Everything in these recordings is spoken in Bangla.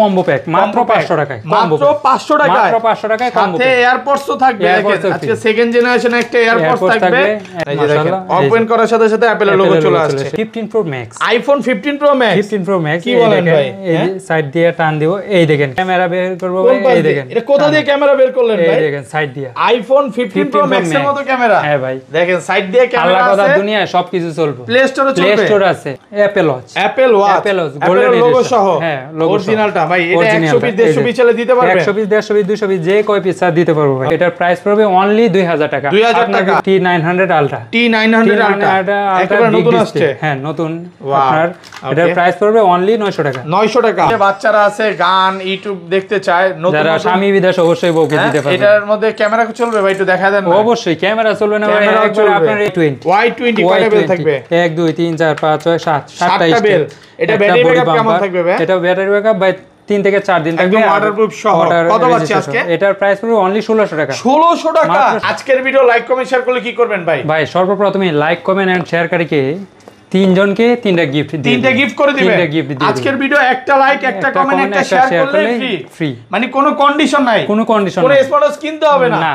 কম্বো প্যাক মাত্র 500 টাকায় মাত্র 500 টাকায় মাত্র 500 টাকায় কম্বো সাথে এয়ারপডস থাকবে আজকে সেকেন্ড জেনারেশন একটা এয়ারপডস থাকবে এই যে দেখেন ওপেন করার সাথে সাথে লোগো চলে আসছে 15 pro max iPhone 15 pro max 15 pro max কি বলেন ভাই এই সাইড হ্যাঁ? দিয়ে টান দিব এই দেখেন ক্যামেরা বের করব এই দেখেন এটা কোথা দিয়ে ক্যামেরা বের করলেন ভাই এই দেখেন সাইড দিয়ে আইফোন 15 প্রো ম্যাক্স এর মতো ক্যামেরা হ্যাঁ ভাই দেখেন সাইড দিয়ে ক্যামেরা আছে আল্লাহ সবকিছু চলবে প্লে স্টোরে চলবে প্লে স্টোর আছে Apple watch Apple watch Apple logo সহ হ্যাঁ লোগো অরিজিনালটা ভাই এটা 100 পিস 150 পিস চাইলে দিতে পারবে 100 পিস 150 পিস 200 পিস যে কয় পিস দিতে পারবো ভাই এটার প্রাইস পড়বে অনলি 2000 টাকা 2000 টাকা T900 আলট্রা T900 আলট্রা একেবারে নতুন আসছে হ্যাঁ নতুন আপনার এটার প্রাইস পড়বে অনলি 900 টাকা 900 টাকা বাচ্চারা আছে গান ইউটিউব দেখতে চায় নতুন যারা স্বামী বিদেশ অবশ্যই বউকে হ্যাঁ, দিতে পারবে এটার মধ্যে ক্যামেরা চলবে ভাই একটু দেখা দেন অবশ্যই ক্যামেরা চলবে না ভাই একবার আপনার A20 Y20 কয়টা বেল থাকবে 1 2 3 4 5 6 7 7টা বেল এটা ব্যাটারি ব্যাকআপ কেমন থাকবে ভাই এটা ব্যাটারি ব্যাকআপ ভাই তিন থেকে চার দিন এটার প্রাইস অনলি টাকা টাকা আজকের ভিডিও লাইক কমেন্ট শেয়ার করলে কি করবেন ভাই ভাই সর্বপ্রথমে লাইক কমেন্ট এন্ড শেয়ার কারীকে তিনজনকে তিনটা গিফট তিনটা গিফট করে দিবেন গিফট আজকের ভিডিও একটা লাইক একটা কমেন্ট একটা শেয়ার করলে ফ্রি মানে কোনো কন্ডিশন নাই কোনো কন্ডিশন কিনতে হবে না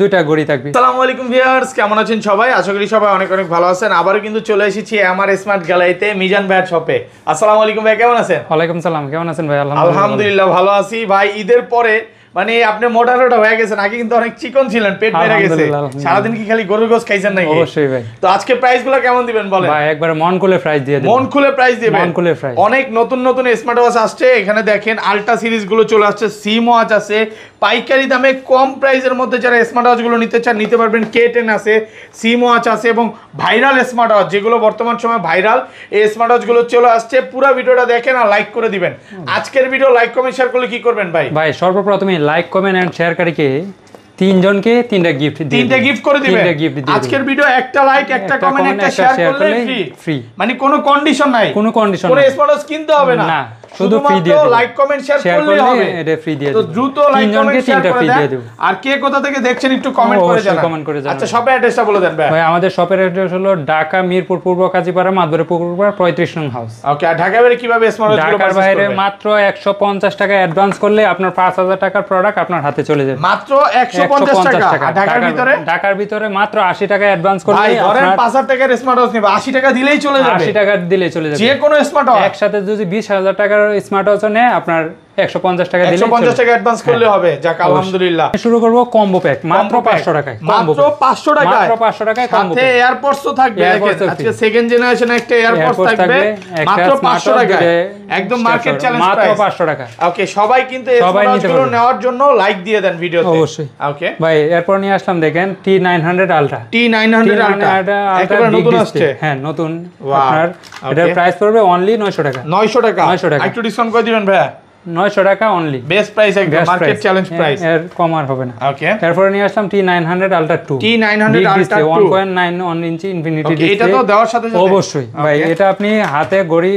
দুইটা ঘড়ি থাকবে আলাইকুম কেমন আছেন সবাই সবাই অনেক অনেক ভালো আছেন আবারও কিন্তু চলে এসেছি আমার স্মার্ট মিজান শপে আলাইকুম ভাই কেমন ওয়ালাইকুম সালাম কেমন আছেন ভাই আলহামদুলিল্লাহ ভালো আছি ভাই ঈদের পরে মানে আপনি মোটা রোটা হয়ে গেছেন আগে কিন্তু অনেক চিকন ছিলেন পেট বেড়ে গেছে সারাদিন কি খালি গরুর গোস খাইছেন নাকি অবশ্যই ভাই তো আজকে প্রাইস গুলো কেমন দিবেন বলেন ভাই একবার মন খুলে প্রাইস দিয়ে দেন মন খুলে প্রাইস দিবেন মন খুলে প্রাইস অনেক নতুন নতুন স্মার্ট ওয়াচ আসছে এখানে দেখেন আলট্রা সিরিজ গুলো চলে আসছে সিম ওয়াচ আছে পাইকারি দামে কম প্রাইসের মধ্যে যারা স্মার্ট ওয়াচ গুলো নিতে চান নিতে পারবেন কে টেন আছে সিম ওয়াচ আছে এবং ভাইরাল স্মার্ট ওয়াচ যেগুলো বর্তমান সময় ভাইরাল এই স্মার্ট ওয়াচ গুলো চলে আসছে পুরো ভিডিওটা দেখেন আর লাইক করে দিবেন আজকের ভিডিও লাইক কমেন্ট শেয়ার করলে কি করবেন ভাই ভাই সর্বপ্রথমে লাইক কমেন্ট এন্ড কে তিনজনকে তিনটা গিফট তিনটা গিফট করে দিবে তিনটা গিফট দিবে আজকের ভিডিও একটা লাইক একটা কমেন্ট একটা শেয়ার করলে ফ্রি মানে কোনো কন্ডিশন নাই কোনো কন্ডিশন কোনো স্পন্সর কিনতে হবে না শুধু ফ্রি দিয়ে লাইক কমেন্ট শেয়ার করলে হবে এটা ফ্রি দিয়ে তো দ্রুত লাইক কমেন্ট শেয়ার করে দেন আর কে কোথা থেকে দেখছেন একটু কমেন্ট করে জানান কমেন্ট করে জানান আচ্ছা শপের অ্যাড্রেসটা বলে দেন ভাই আমাদের শপের অ্যাড্রেস হলো ঢাকা মিরপুর পূর্ব কাজীপাড়া মাদবরে পূর্বপাড়া 35 নং হাউস ওকে আর ঢাকা বাইরে কিভাবে স্মার্ট বাইরে মাত্র 150 টাকা অ্যাডভান্স করলে আপনার 5000 টাকার প্রোডাক্ট আপনার হাতে চলে যাবে মাত্র 150 টাকা ঢাকার ভিতরে ঢাকার ভিতরে মাত্র 80 টাকা অ্যাডভান্স করলে আপনার 5000 টাকার স্মার্ট নিবে 80 টাকা দিলেই চলে যাবে 80 টাকা দিলেই চলে যাবে যে কোনো স্মার্ট ওয়াচ একসাথে যদি 20000 টাকার স্মার্ট ওয়াচও নেয় আপনার হ্যাঁ, আলহামদুলিল্লাহ কম্বো প্যাক মাত্র টাকায় জেনারেশন নেওয়ার জন্য লাইক দিয়ে দেন অবশ্যই ভাই এরপর নিয়ে দেখেন T900 Ultra T900 Ultra একেবারে নতুন আসছে আলট্রা হ্যাঁ, নতুন আপনার প্রাইস পড়বে অনলি নয়শো টাকা নয়শো টাকা নয়শো টাকা একটু ডিসকাউন্ট করে দিবেন 900 টাকা অনলি বেস্ট প্রাইস একদম মার্কেট চ্যালেঞ্জ প্রাইস এর কম আর হবে না ওকে নিয়ে আসলাম 2 1.9 ইঞ্চি ইনফিনিটি ডিসপ্লে এটা তো দেওয়ার সাথে সাথে অবশ্যই ভাই এটা আপনি হাতে গড়ি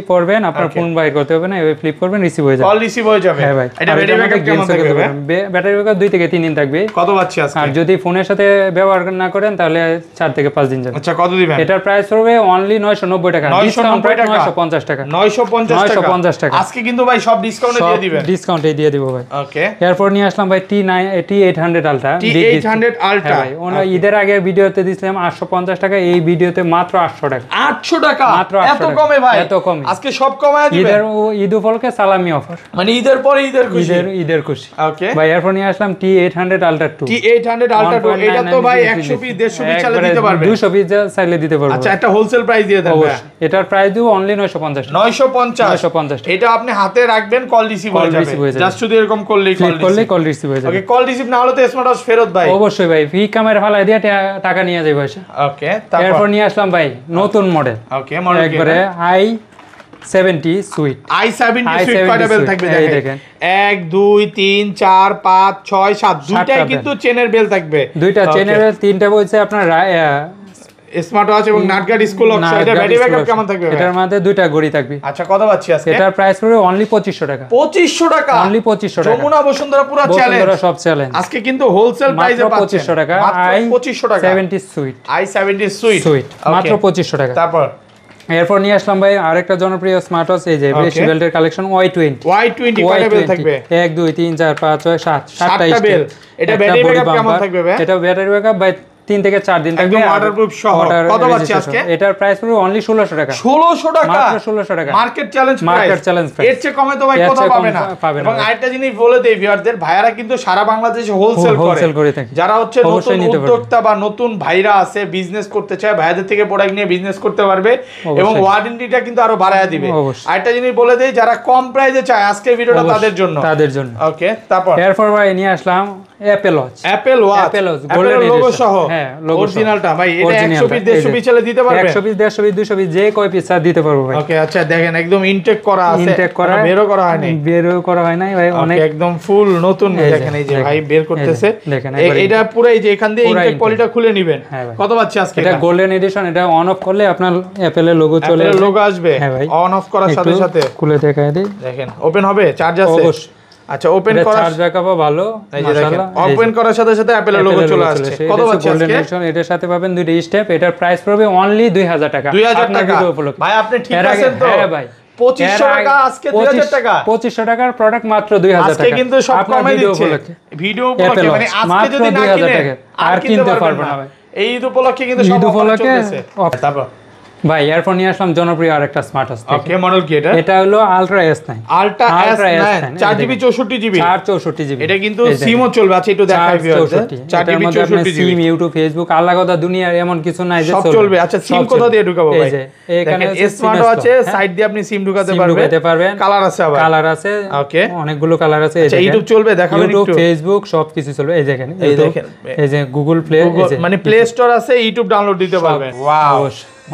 আপনার ফোন করতে হবে না ফ্লিপ করবেন রিসিভ হয়ে যাবে কল রিসিভ হয়ে যাবে হ্যাঁ ভাই এটা ব্যাটারি ব্যাকআপ কেমন থাকবে ব্যাটারি ব্যাকআপ 2 থেকে 3 দিন থাকবে কত আজকে আর যদি ফোনের সাথে ব্যবহার না করেন তাহলে 4 থেকে 5 দিন যাবে আচ্ছা কত দিবেন এটার প্রাইস হবে অনলি 990 টাকা 990 টাকা 950 টাকা 950 টাকা টাকা আজকে কিন্তু ভাই সব ডিসকাউন্টে দিবেন ডিসকাউন্টে দিয়ে দিব ভাই ওকে এরপর নিয়ে আসলাম ভাই T nine T eight hundred ultra T 800 hundred ultra ওনা ঈদের আগে ভিডিওতে দিছিলাম 850 টাকা এই ভিডিওতে মাত্র 800 টাকা 800 টাকা মাত্র এত কমে ভাই এত কমে আজকে সব কমায় দিবেন ঈদের ঈদ উপলক্ষে সালামি অফার মানে ঈদের পরে ঈদের খুশি ঈদের ঈদের খুশি ওকে ভাই এরপর নিয়ে আসলাম T 800 hundred ultra two T 800 hundred ultra two এটা তো ভাই 100 পিস 150 পিস চালে দিতে পারবে 200 পিস চালে দিতে পারবে আচ্ছা একটা হোলসেল প্রাইস দিয়ে দেবো এটার প্রাইস দিব অনলি 950 পঞ্চাশ 950 পঞ্চাশ নয়শো পঞ্চাশ এটা আপনি হাতে রাখবেন কল রিসিভ আই সুইট আই কিন্তু চেনের বেল থাকবে দুইটা চেনের বেল তিনটা বলছে আপনার স্মার্ট ওয়াচ এবং নাটগার্ড স্কুল অফ এটা ব্যাটারি ব্যাকআপ কেমন থাকবে এটার মধ্যে দুইটা ঘড়ি থাকবে আচ্ছা কত পাচ্ছি আজকে এটার প্রাইস পড়বে অনলি 2500 টাকা 2500 টাকা অনলি 2500 টাকা যমুনা বসুন্ধরা পুরো চ্যালেঞ্জ বসুন্ধরা সব চ্যালেঞ্জ আজকে কিন্তু হোলসেল প্রাইসে পাচ্ছেন 2500 টাকা আই 2500 টাকা 70 সুইট আই 70 সুইট সুইট মাত্র 2500 টাকা তারপর এরপর নিয়ে আসলাম ভাই আরেকটা জনপ্রিয় স্মার্ট ওয়াচ এই যে বেশি বেল্টের collection Y twenty Y twenty কয়টা থাকবে এক দুই তিন চার পাঁচ ছয় সাত সাতটা বেল এটা ব্যাটারি ব্যাকআপ কেমন থাকবে এটা ব্যাটারি ব্যাকআপ ভাই তিন থেকে চার দিন একদম এটার প্রাইস পুরো অনলি 1600 টাকা 1600 টাকা মাত্র টাকা মার্কেট চ্যালেঞ্জ মার্কেট চ্যালেঞ্জ এর চেয়ে কমে তো ভাই কোথাও পাবে না আরেকটা জিনিস বলে দেই ভিউয়ারদের ভাইরা কিন্তু সারা বাংলাদেশে হোলসেল হোলসেল করে থাকে যারা হচ্ছে নতুন উদ্যোক্তা বা নতুন ভাইরা আছে বিজনেস করতে চায় ভাইদের থেকে প্রোডাক্ট নিয়ে বিজনেস করতে পারবে এবং ওয়ারেন্টিটা কিন্তু আরো বাড়ায় দিবে আরেকটা জিনিস বলে দেয় যারা কম প্রাইসে চায় আজকে ভিডিওটা তাদের জন্য তাদের জন্য ওকে তারপর এরপর ভাই নিয়ে আসলাম Apple watch Apple watch Apple watch golden logo সহ হ্যাঁ, হ্যাঁ, এটা আচ্ছা, পুরো যে এখান দিয়ে ইনটেক পলিটা খুলে নেবেন হ্যাঁ কত পাচ্ছে এটা গোল্ডেন এডিশন এটা অন অফ করলে আপনার অ্যাপলের লোগো চলে লোগো আসবে অন অফ হ্যাঁ করার সাথে সাথে খুলে দেখায় দেই দেখেন ওপেন হবে চার্জার আছে আচ্ছা ওপেন করার চার্জ ব্যাকআপও ভালো ইনশাআল্লাহ ওপেন করার সাথে সাথে অ্যাপলের লোগো চলে আসছে কত পাচ্ছেন গোল্ডেন এডিশন এটার সাথে পাবেন দুইটা স্টেপ এটার প্রাইস পড়বে অনলি 2000 টাকা 2000 টাকা ভাই আপনি ঠিক আছেন তো হ্যাঁ ভাই টাকার প্রোডাক্ট মাত্র আজকে কিন্তু সব ভিডিও মানে আজকে যদি না কিনে আর কিনতে পারবে না এই উপলক্ষে কিন্তু সব তারপর ভাই ইয়ারফোন নিয়ে আসলাম জনপ্রিয় আর একটা স্মার্ট ওয়াচ ওকে মডেল কি এটা এটা হলো ultra এস9 ultra S9 4GB 64GB 464GB এটা কিন্তু সিমও চলবে আচ্ছা একটু দেখাই view viewers 4GB 64GB SIM YouTube Facebook আলাদা কথা দুনিয়ার এমন কিছু নাই যে চলবে সব চলবে আচ্ছা সিম কোথা দিয়ে ঢুকাবো ভাই এখানে এস স্মার্ট আছে সাইড দিয়ে আপনি সিম ঢুকাতে পারবেন ঢুকাতে পারবেন কালার আছে আবার কালার আছে ওকে অনেকগুলো কালার আছে আচ্ছা ইউটিউব চলবে দেখাবেন একটু ইউটিউব ফেসবুক সব কিছু চলবে এই যে এখানে এই দেখেন এই যে গুগল প্লে মানে প্লে স্টোর আছে ইউটিউব ডাউনলোড দিতে পারবেন ওয়াও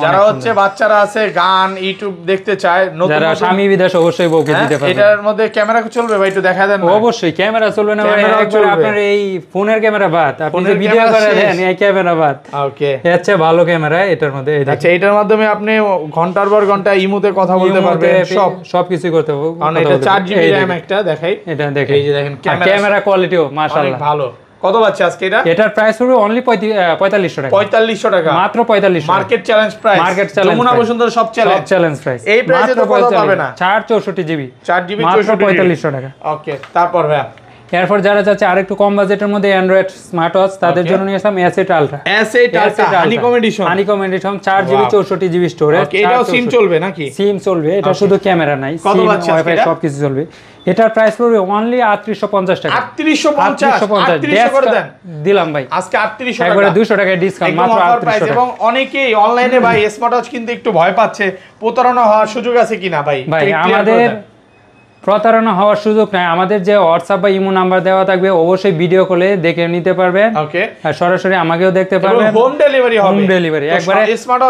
যারা হচ্ছে বাচ্চারা আছে গান ইউটিউব দেখতে চায় যারা স্বামী বিদেশ অবশ্যই বউকে হ্যাঁ, দিতে পারবে এটার মধ্যে ক্যামেরা চলবে ভাই একটু দেখা দেন অবশ্যই ক্যামেরা চলবে না মানে একবার আপনার এই ফোনের ক্যামেরা বাদ আপনি যে ভিডিও করেন হ্যাঁ, এই ক্যামেরা বাদ ওকে হচ্ছে ভালো ক্যামেরা এটার মধ্যে আচ্ছা এটার মাধ্যমে আপনি ঘন্টার পর ঘন্টা ইমুতে কথা বলতে পারবেন সব সবকিছু করতে পারবেন কারণ এটা 4 জিবি একটা দেখাই এটা দেখেন এই যে দেখেন ক্যামেরা কোয়ালিটিও মাশাআল্লাহ ভালো কত বাচ্চা আজকে এটা এটার প্রাইস হবে অনলি 4500 টাকা 4500 টাকা মাত্র 4500 market challenge price market challenge Jamuna Bashundhara সব চ্যালেঞ্জ চ্যালেঞ্জ প্রাইস এই প্রাইসে তো কত পাবে না 464 জিবি 4 জিবি 4500 টাকা ওকে তারপর ভাই এরপর যারা চাচ্ছে আর একটু কম বাজেটের মধ্যে অ্যান্ড্রয়েড স্মার্ট ওয়াচ তাদের জন্য নিয়ে আসলাম asset ultra asset ultra honeycomb edition honeycomb edition 4 GB 64 GB storage এটাও সিম চলবে নাকি সিম চলবে এটা শুধু ক্যামেরা নাই সিম ওয়াইফাই কিছু চলবে এটার প্রাইস পড়বে অনলি পঞ্চাশ টাকা পঞ্চাশ দিলাম ভাই আজকে আটত্রিশশো দুশো টাকায় ডিসকাউন্ট মাত্র 3800 এবং অনেকেই অনলাইনে ভাই স্মার্ট ওয়াচ কিন্তু একটু ভয় পাচ্ছে প্রতারণা হওয়ার সুযোগ আছে কিনা ভাই ভাই আমাদের প্রতারণা হওয়ার সুযোগ নাই আমাদের যে হোয়াটসঅ্যাপ বা ইমো নাম্বার দেওয়া থাকবে অবশ্যই ভিডিও কলে দেখে নিতে পারবেন ওকে সরাসরি আমাকেও দেখতে পারবেন হোম ডেলিভারি হবে হোম ডেলিভারি একবারে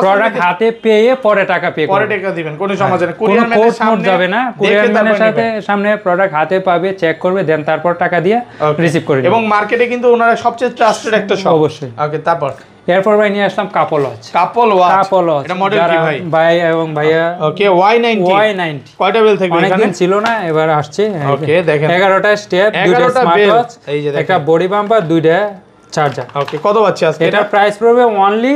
প্রোডাক্ট হাতে পেয়ে পরে টাকা পে পরে টাকা দিবেন কোনো সমস্যা নেই কুরিয়ার ম্যানের সামনে যাবে না কুরিয়ার ম্যানের সাথে সামনে প্রোডাক্ট হাতে পাবে চেক করবে দেন তারপর টাকা দিয়ে রিসিভ করে এবং মার্কেটে কিন্তু ওনারা সবচেয়ে ট্রাস্টেড একটা শপ অবশ্যই ওকে তারপর এরপর ভাই নিয়ে আসলাম couple watch couple watch couple watch এটা মডেল কি ভাই ভাই এবং ভাইয়া ওকে Y90 Y90 কয়টা বেল থাকবে এখানে অনেকদিন ছিল না এবার আসছে ওকে দেখেন 11টা স্টেপ 11টা স্মার্ট ওয়াচ এই যে একটা বডি বাম্পার দুইটা চার্জার ওকে কত পাচ্ছি আজকে এটা প্রাইস পড়বে অনলি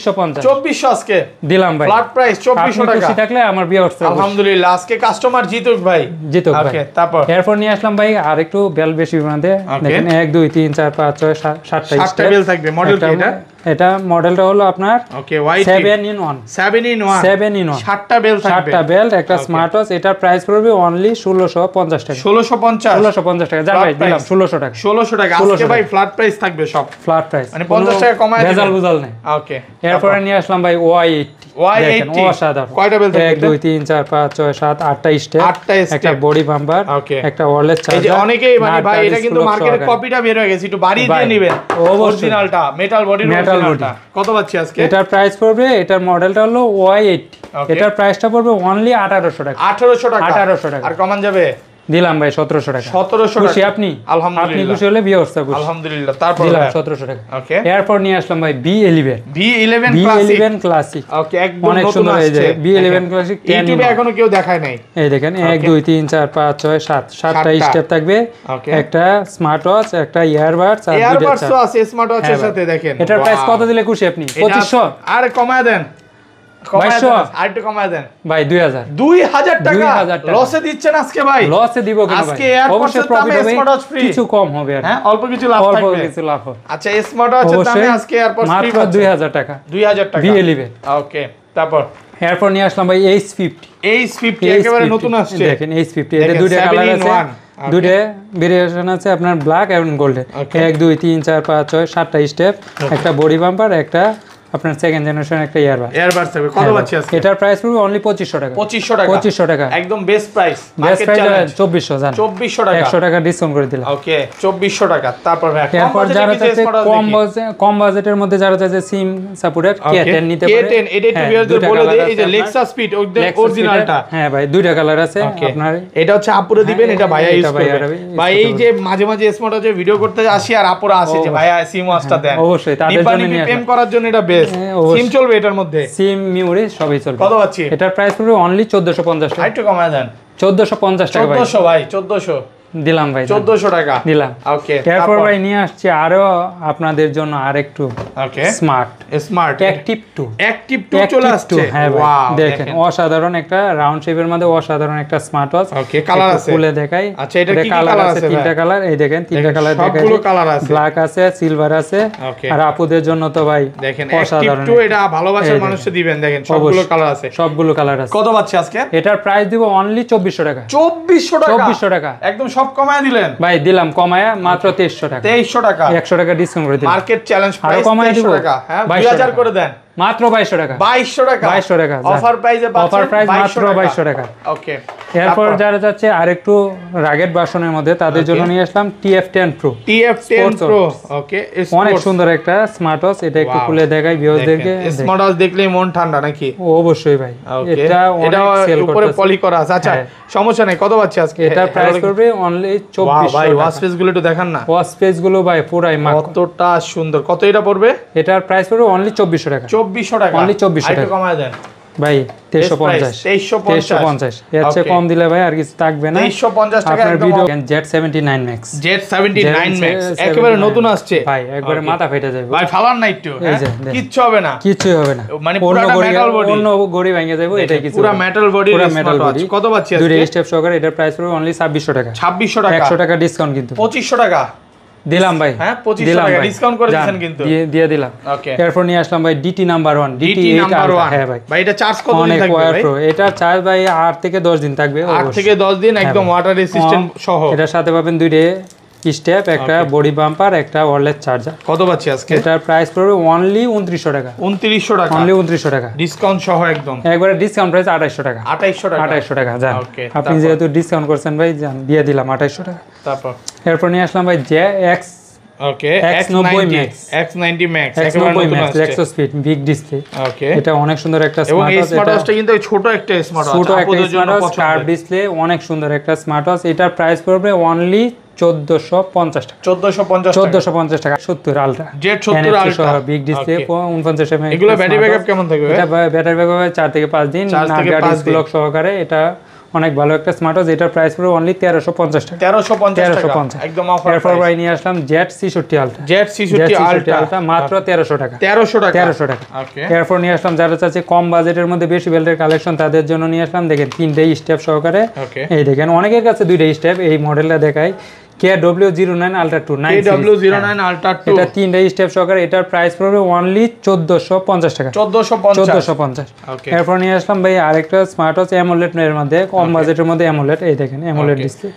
2450 2400 দিলাম ভাই ফ্ল্যাট প্রাইস 2400 টাকা থাকলে আমার ভিউয়ার্স আলহামদুলিল্লাহ আজকে কাস্টমার জিতুক ভাই জিতুক তারপর এরপর নিয়ে আসলাম ভাই আর বেল বেশি বানাতে দেখেন 1 2 3 4 5 6 7 থাকবে মডেল কি এটা মডেলটা হলো আপনার okay Y 7 in 1 7 in 1 7 in 1 সাতটা বেল থাকবে সাতটা বেল একটা স্মার্ট ওয়াচ এটার প্রাইস পড়বে অনলি 1650 টাকা 1650 1650 টাকা যা ভাই দিলাম 1600 টাকা 1600 টাকা আজকে ভাই ফ্ল্যাট প্রাইস থাকবে সব ফ্ল্যাট প্রাইস মানে 50 টাকা কমায় দিলাম বেজাল বুঝাল নাই ওকে এরপরে নিয়ে আসলাম ভাই ওয়াই 80 ওয়াই 80 অসাধারণ কয়টা বেল থাকবে 1 2 3 4 5 6 7 8টা স্টেপ 8টা স্টেপ একটা বডি বাম্পার ওকে একটা ওয়্যারলেস চার্জার এই যে অনেকেই মানে ভাই এটা কিন্তু মার্কেটে কপিটা বের হয়ে গেছে একটু বাড়িয়ে দিয়ে নেবেন অরিজিনালটা মেটাল বডির মেটাল বডি কত পাচ্ছি আজকে এটার প্রাইস পড়বে এটার মডেলটা হলো ওয়াই এইটটি এটার প্রাইসটা পড়বে অনলি আঠারোশো টাকা আঠারোশো টাকা আঠারোশো টাকা আর কমান যাবে দিলাম ভাই সতেরোশো টাকা সতেরোশো খুশি আপনি আপনি খুশি হলে বিয়ে অবস্থা খুশি আলহামদুলিল্লাহ তারপর দিলাম হ্যাঁ। সতেরোশো টাকা এরপর নিয়ে আসলাম ভাই B eleven B B11 classic okay একদম অনেক সুন্দর এই যে ইলেভেন ক্লাসিক ইউটিউবে এখনো কেউ দেখায় নাই এই দেখেন এক দুই তিন চার পাঁচ ছয় সাত সাতটা স্টেপ থাকবে একটা স্মার্ট ওয়াচ একটা ইয়ারবাডস আর ইয়ারবাডস আছে স্মার্ট ওয়াচের হ্যাঁ সাথে দেখেন এটার প্রাইস কত দিলে খুশি আপনি 2500 আরে কমায় দেন এইচ ফিফটি এইচ নতুন দেখেন এইচ ফিফটি আছে আপনার ব্ল্যাক এবং গোল্ডে এক দুই তিন চার পাঁচ ছয় সাতটা স্টেপ একটা বডি বাম্পার একটা আপনার সেকেন্ড জেনারেশন একটা ইয়ারবাস ইয়ারবাস থাকবে কত হ্যাঁ, পাচ্ছি আছে এটার প্রাইস পড়বে অনলি 2500 টাকা 2500 টাকা 2500 টাকা একদম বেস্ট প্রাইস মার্কেট চ্যালেঞ্জ 2400 জান 2400 টাকা 100 টাকা ডিসকাউন্ট করে দিলাম ওকে 2400 টাকা তারপর এরপর যারা চাইছে কম বাজেট কম বাজেটের মধ্যে যারা চাইছে সিম সাপোর্টেড K10 নিতে পারে K10 এটা একটু ভিউয়ারদের হ্যাঁ, বলে দেই এই যে Lexus Speed অরিজিনালটা হ্যাঁ ভাই দুইটা কালার আছে আপনার এটা হচ্ছে আপুরে দিবেন হ্যাঁ, এটা ভাইয়া ইউজ করবে ভাই এই যে মাঝে মাঝে স্মার্ট যে ভিডিও করতে আসি আর আপুরা আসে যে ভাইয়া সিম ওয়াশটা দেন অবশ্যই তাদের জন্য নিয়ে প্রেম করার জন্য এটা সিম হ্যাঁ, চলবে এটার মধ্যে সিম মিউরে সবই চলবে কত পাচ্ছি এটার প্রাইস পড়বে অনলি 1450 টাকা একটু কমায় দেন 1450 টাকা ভাই 1400 ভাই 1400 দিলাম ভাই 1400 টাকা দিলাম ওকে তারপর ভাই নিয়ে আসছে আরো আপনাদের জন্য আরেকটু okay smart smart active 2 active 2 চলে আসছে ওয়াও হ্যাঁ দেখেন অসাধারণ একটা রাউন্ড শেপের মধ্যে অসাধারণ একটা স্মার্ট ওয়াচ ওকে কালার আছে দেখাই আচ্ছা এটা কি কালার আছে তিনটা কালার এই দেখেন তিনটা কালার দেখাই সবগুলো কালার আছে ব্ল্যাক আছে সিলভার আছে আর আপুদের জন্য তো ভাই দেখেন অসাধারণ 2 এটা ভালোবাসার দিবেন দেখেন সবগুলো কালার আছে সবগুলো কালার আছে কত পাচ্ছে আজকে এটার প্রাইস দিব অনলি 2400 টাকা 2400 টাকা 2400 টাকা একদম সব কমায় দিলেন ভাই দিলাম কমায় মাত্র 2300 টাকা তেইশশো টাকা একশো টাকা ডিসকাউন্ট করে দিলাম মার্কেট চ্যালেঞ্জ টাকা হ্যাঁ 2000 করে দেন মাত্র 2200 টাকা বাইশশো টাকা 2200 টাকা অফার অফার প্রাইস মাত্র টাকা ওকে এরপর যারা যাচ্ছে বাসনের মধ্যে তাদের জন্য নিয়ে আসলাম ওকে অনেক সুন্দর একটা স্মার্ট ওয়াচ এটা একটু খুলে দেখাই ভিউয়ারদেরকে স্মার্ট ওয়াচ দেখলেই মন ঠান্ডা নাকি অবশ্যই ভাই এটা এটা উপরে পলি করা আছে আচ্ছা হ্যাঁ। সমস্যা নাই কত পাচ্ছে আজকে এটা প্রাইস করবে অনলি 2400 ভাই ওয়াচ ফেস গুলো একটু দেখান না ওয়াচ ফেস গুলো ভাই পুরাই কতটা সুন্দর কত এটা পড়বে এটার প্রাইস পড়বে অনলি 2400 টাকা চব্বিশশো টাকা অনলি চব্বিশশো টাকা কমায় দেন ভাই তেইশশো পঞ্চাশ তেইশশো কম দিলে ভাই আর কিছু থাকবে না তেইশশো পঞ্চাশ video Z seventy nine max Z seventy nine max একেবারে নতুন আসছে ভাই একবারে মাথা ফেটে যাবে ভাই না একটু হ্যাঁ? কিচ্ছু হবে না হবে না মানে পুরো মেটাল বডি অন্য গড়ি ভেঙে যাবে কিছু পুরো মেটাল বডি পুরো মেটাল বডি কত পাচ্ছি দুই স্টেপ সহকারে এটার প্রাইস পড়বে অনলি ছাব্বিশশো টাকা ছাব্বিশশো টাকা একশো টাকা ডিসকাউন্ট কিন্তু পঁচিশশো টাকা দিলাম ভাই হ্যাঁ 25 টাকা ডিসকাউন্ট করে দিয়েছেন কিন্তু দিয়ে দিয়ে দিলাম ওকে এরপর নিয়ে আসলাম ভাই ডিটি নাম্বার 1 ডিটি নাম্বার 1 হ্যাঁ ভাই ভাই এটা চার্জ কত দিন থাকবে হ্যাঁ ভাই এটা চার্জ ভাই 8 থেকে 10 দিন থাকবে 8 থেকে 10 দিন একদম ওয়াটার রেসিস্ট্যান্ট সহ এটা সাথে পাবেন দুইটা স্টেপ একটা বডি বাম্পার একটা ওয়ারলেস চার্জার কত পাচ্ছি আজকে এটার প্রাইস পড়বে অনলি 2900 টাকা 2900 টাকা অনলি 2900 টাকা ডিসকাউন্ট সহ একদম একবারে ডিসকাউন্ট প্রাইস 2800 টাকা 2800 টাকা 2800 টাকা জান আপনি যেহেতু ডিসকাউন্ট করছেন ভাই জান দিয়ে দিলাম 2800 টাকা তারপর এরপর নিয়ে আসলাম ভাই জে এক্স ছোট একটা স্মার্ট ওয়াচ এটার প্রাইস পড়বে অনলি যারা চাচ্ছে কম বাজেটের মধ্যে বেশি বেল্টের কালেকশন তাদের জন্য নিয়ে আসলাম দেখেন তিনটে স্টেপ সহকারে এই দেখেন অনেকের কাছে দুইটা স্টেপ এই মডেলটা দেখায় কেয়া W zero nine ultra two nine W zero nine ultra এটা তিনটা স্টেপ সহকারে এটার প্রাইস পড়বে অনলি চোদ্দশো পঞ্চাশ টাকা চোদ্দশো চোদ্দশো পঞ্চাশ এরপর নিয়ে আসলাম ভাই আরেকটা স্মার্ট ওয়াচ অ্যামোলেট এর মধ্যে কম বাজেটের মধ্যে অ্যামোলেট এই দেখেন AMOLED display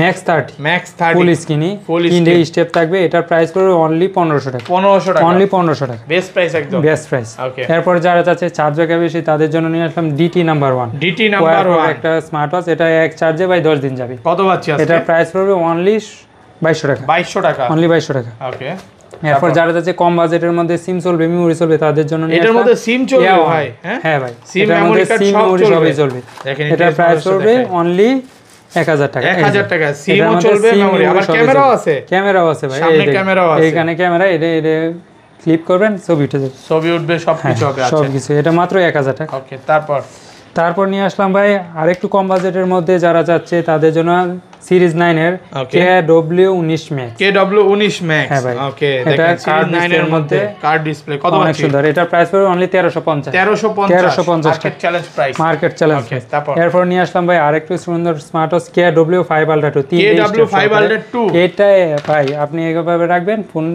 max 30 max 30 full screen তিনটে স্টেপ থাকবে এটার প্রাইস পড়বে অনলি পনেরোশো টাকা পনেরোশো টাকা অনলি পনেরোশো টাকা বেস্ট প্রাইস একদম বেস্ট প্রাইস ওকে এরপর যারা চাচ্ছে চার্জ ব্যাকআপ বেশি তাদের জন্য নিয়ে আসলাম DT number one DT number 1 একটা স্মার্ট ওয়াচ এটা এক চার্জে বাই দশ দিন যাবে কত বাচ্চা এটার প্রাইস পড়বে অনলি বাইশশো টাকা 2200 টাকা অনলি বাইশশো টাকা ওকে এরপর যারা যাচ্ছে কম বাজেটের মধ্যে সিম চলবে মেমোরি চলবে তাদের জন্য এটার মধ্যে সিম চলবে ভাই হ্যাঁ, হ্যাঁ ভাই সিম মেমোরি কার্ড সব চলবে দেখেন এটার প্রাইস পড়বে অনলি 1000 টাকা টাকা সিমও চলবে মেমরি ক্যামেরাও আছে ভাই সামনে ক্যামেরাও ক্যামেরা এটা এটা ক্লিক করবেন ছবি উঠে ছবি উঠবে সবকিছু হ্যাঁ, হবে আচ্ছা সবকিছু এটা মাত্র 1000 টাকা তারপর তারপর নিয়ে আসলাম ভাই আর একটু কম বাজেটের মধ্যে যারা যাচ্ছে তাদের জন্য সিরিজ 9 এর কেডব্লিউ 19 ম্যাক্স কেডব্লিউ 19 ম্যাক্স ওকে হ্যাঁ এটা কার্ড 9 এর মধ্যে কার্ড ডিসপ্লে কত আছে অনেক সুন্দর এটা প্রাইস পড়বে only 1350 1350 market challenge price market challenge okay তারপর এরপর নিয়ে আসলাম ভাই আরেকটু সুন্দর smart watch KW 5 ultra 2 KW 5 ultra 2 এটা ভাই আপনি এইভাবে রাখবেন ফোন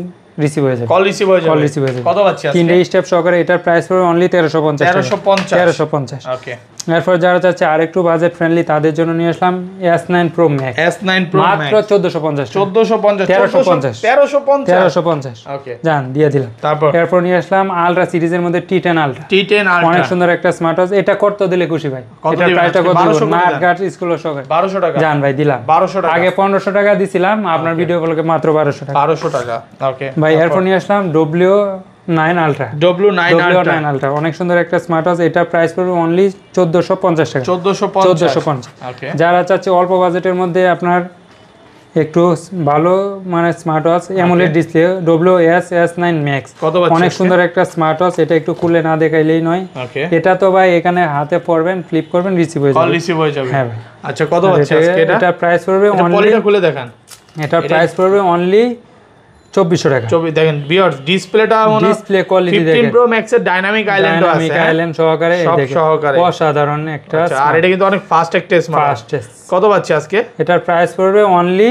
রিসিভ হয়ে যাবে কল রিসিভ হয়ে যাবে কল রিসিভ হয়ে যাবে কত পাচ্ছি তিনটে স্টেপ সহকারে এটার প্রাইস পড়বে অনলি 1350 1350 1350 ওকে এরপর যারা চাচ্ছে আর একটু বাজেট ফ্রেন্ডলি তাদের জন্য নিয়ে আসলাম S nine pro max S nine pro মাত্র চোদ্দশো পঞ্চাশ চোদ্দশো পঞ্চাশ তেরোশো পঞ্চাশ তেরোশো পঞ্চাশ তেরোশো পঞ্চাশ যান দিয়ে দিলাম তারপর এরপর নিয়ে আসলাম আলট্রা সিরিজের মধ্যে T ten ultra T ten অনেক সুন্দর একটা স্মার্ট ওয়াচ এটা কত দিলে খুশি ভাই এটা প্রাইসটা কত মার্ক গার্ড স্কুল সব বারোশো টাকা যান ভাই দিলাম বারোশো টাকা আগে পনেরোশো টাকা দিছিলাম আপনার ভিডিও বলকে মাত্র বারোশো টাকা বারোশো টাকা ওকে ভাই এরপর নিয়ে আসলাম W nine ultra W nine ultra অনেক সুন্দর একটা স্মার্ট ওয়াচ এটা প্রাইস পড়বে অনলি চোদ্দশো পঞ্চাশ টাকা চোদ্দোশো পঞ্চাশ যারা চাচ্ছে অল্প বাজেটের মধ্যে আপনার একটু ভালো মানে smart watch AMOLED display W S S nine max অনেক সুন্দর একটা স্মার্ট ওয়াচ এটা একটু খুলে না দেখাইলেই নয় এটা তো ভাই এখানে হাতে পড়বেন ফ্লিপ করবেন রিসিভ হয়ে যাবে হ্যাঁ আচ্ছা কত হচ্ছে এটা প্রাইস পড়বে অনলি খুলে দেখান এটা প্রাইস পড়বে অনলি 2400 টাকা 24 দেখেন ভিউয়ার্স ডিসপ্লেটা মনে ডিসপ্লে কোয়ালিটি দেখেন 15 প্রো ম্যাক্সের ডাইনামিক আইল্যান্ড আছে ডাইনামিক আইল্যান্ড সহকারে সহকারে অসাধারণ একটা আচ্ছা, আর এটা কিন্তু অনেক ফাস্ট একটা স্মার্ট কত পাচ্ছে আজকে এটার প্রাইস পড়বে অনলি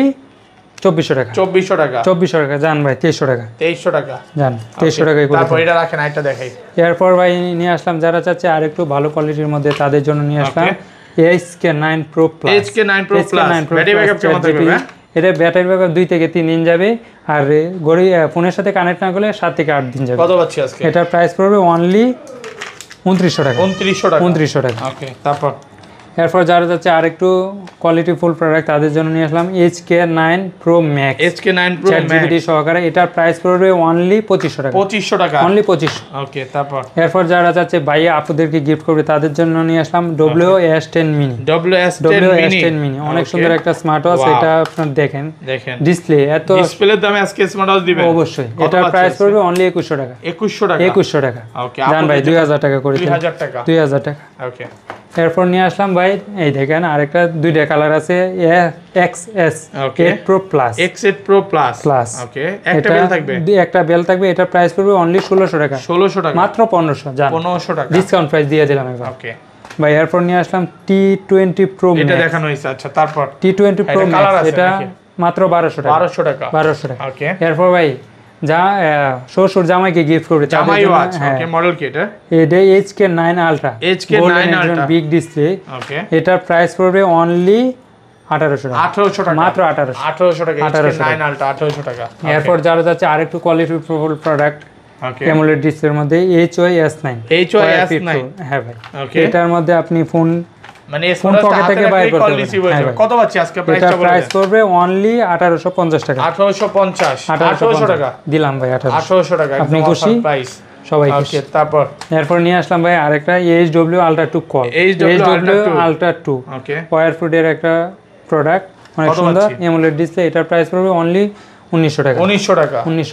2400 টাকা 2400 টাকা 2400 টাকা জান ভাই 2300 টাকা 2300 টাকা জান 2300 তারপর এটা রাখেন দেখাই ভাই নিয়ে আসলাম যারা চাচ্ছে আর একটু ভালো কোয়ালিটির মধ্যে তাদের জন্য নিয়ে আসলাম HK9 Pro Plus HK9 Pro Plus battery backup কেমন থাকবে এটা ব্যাটারি ব্যাক দুই থেকে তিন দিন যাবে আর গড়ি ফোনের সাথে কানেক্ট না করলে সাত থেকে আট দিন যাবে কত পাচ্ছি আজকে এটার প্রাইস পড়বে অনলি উনত্রিশশো টাকা উনত্রিশশো টাকা উনত্রিশশো টাকা ওকে তারপর এরপর যারা যাচ্ছে আর একটু কোয়ালিটি ফুল প্রোডাক্ট তাদের জন্য নিয়ে আসলাম H K nine pro max H K nine pro জিবিটি সহকারে এটার প্রাইস পড়বে অনলি পঁচিশশো টাকা পঁচিশশো টাকা অনলি পঁচিশ ওকে তারপর এরপর যারা যাচ্ছে ভাইয়া আপুদেরকে গিফট করবে তাদের জন্য নিয়ে আসলাম W S ten mini W S W S ten mini অনেক সুন্দর একটা স্মার্ট ওয়াচ এটা আপনার দেখেন দেখেন ডিসপ্লে এত ডিসপ্লে দামে আজকে স্মার্ট ওয়াচ দিবেন অবশ্যই এটার প্রাইস পড়বে অনলি একুশশো টাকা একুশশো টাকা একুশশো টাকা ওকে জান ভাই দুই হাজার টাকা করে দুই হাজার টাকা দুই হাজার টাকা ওকে এরপর নিয়ে আসলাম হোয়াইট এই দেখেন আরেকটা দুইটা কালার আছে X S eight pro plus X eight pro plus plus okay একটা বেল থাকবে দুই একটা বেল থাকবে এটা প্রাইস পড়বে অনলি 1600 টাকা 1600 টাকা মাত্র 1500 জান 1500 টাকা ডিসকাউন্ট প্রাইস দিয়ে দিলাম এবার ওকে বা এরপর নিয়ে আসলাম টি 20 প্রো এটা দেখানো হইছে আচ্ছা তারপর টি 20 প্রো এটা মাত্র 1200 টাকা 1200 টাকা 1200 টাকা ওকে এরপর ভাই যা শ্বশুর জামাইকে গিফট করবে জামাই আছে ওকে মডেল কি এটা এটা HK 9 ultra HK 9 ultra big display okay এটার প্রাইস পড়বে অনলি 1800 টাকা 1800 টাকা মাত্র 1800 1800 টাকা এইচকে 9 আলট্রা 1800 টাকা এরপর যারা যাচ্ছে আরেকটু কোয়ালিটি প্রবল প্রোডাক্ট এমোলেড ডিসপ্লের মধ্যে HY S nine HY S nine হ্যাঁ ভাই এটার মধ্যে আপনি ফোন মানে হ্যাঁ কত পাচ্ছি টাকা 1850 টাকা দিলাম ভাই 1800 টাকা আপনি খুশি সবাই খুশি তারপর এরপর নিয়ে আসলাম ভাই আরেকটা HW ultra two call HW ultra two okay ফুড এর একটা প্রোডাক্ট অনেক সুন্দর এমোলেড ডিসপ্লে এটার প্রাইস পড়বে অনলি চৌষট্টি জিবি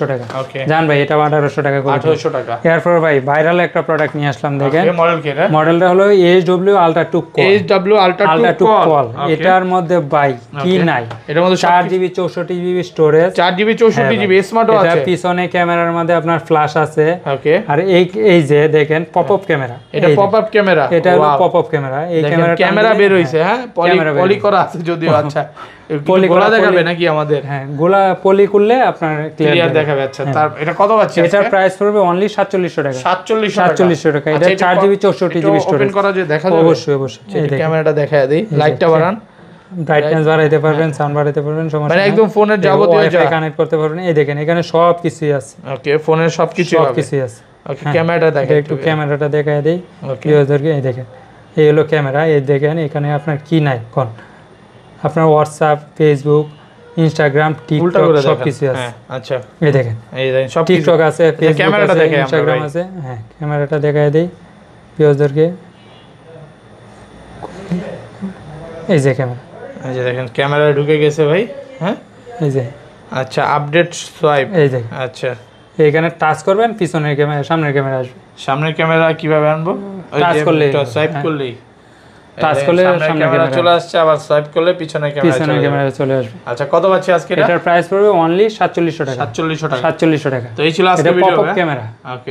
স্টোরেজ চার জিবি চৌষট্টি জিবি হ্যাঁ পিছনে ক্যামেরার মধ্যে আপনার ফ্লাশ আছে আর এই এই যে দেখেন পপ হ্যাঁ। আপ ক্যামেরা এটা পপ আপ ক্যামেরা এটা হলো পপ আপ ক্যামেরা এই ক্যামেরা হ্যাঁ, ক্যামেরা বের হয়েছে হ্যাঁ পলি পলি গোলা দেখাবে নাকি আমাদের হ্যাঁ, হ্যাঁ। গোলা পলি করলে আপনার ক্লিয়ার দেখাবে আচ্ছা হ্যাঁ। তার এটা কত এটার প্রাইস পড়বে অনলি 4700 টাকা 4700 টাকা আচ্ছা, এটা 4 জিবি 64 জিবি স্টোরেজ ওপেন করা যে দেখা যাবে অবশ্যই অবশ্যই ক্যামেরাটা দেখায় দেই লাইটটা বাড়ান ব্রাইটনেস বাড়াইতে পারবেন সাউন্ড হ্যাঁ। বাড়াইতে পারবেন সমস্যা মানে একদম ফোনের যাবতীয় যা কানেক্ট করতে পারবেন এই দেখেন এখানে সব কিছু আছে ওকে ফোনের সব কিছু সব আছে ওকে ক্যামেরাটা দেখেন একটু ক্যামেরাটা দেখায় দেই এই দেখেন এই হলো ক্যামেরা এই দেখেন এখানে আপনার কি নাই কোন আপনার হোয়াটসঅ্যাপ ফেসবুক ইনস্টাগ্রাম টিকটক সব কিছু আছে হ্যাঁ, আচ্ছা এই দেখেন এই সব টিকটক আছে আচ্ছা, ক্যামেরাটা দেখে ইনস্টাগ্রাম আছে হ্যাঁ ক্যামেরাটা দেখায় দেই পিওজদেরকে এই যে ক্যামেরা এই যে দেখেন ক্যামেরা ঢুকে গেছে ভাই হ্যাঁ এই যে আচ্ছা আপডেট সোয়াইপ এই যে আচ্ছা এখানে টাচ করবেন পিছনের ক্যামেরা সামনের ক্যামেরা আসবে সামনের ক্যামেরা কিভাবে আনবো টাচ করলে সোয়াইপ করলেই চলে আসছে আবার সোয়াইপ করলে পিছনে ক্যামেরা চলে আসবে আচ্ছা কত পাচ্ছি আজকে এটার প্রাইস পড়বে অনলি 4700 টাকা 4700 টাকা টাকা এই ছিল আজকে ভিডিও ক্যামেরা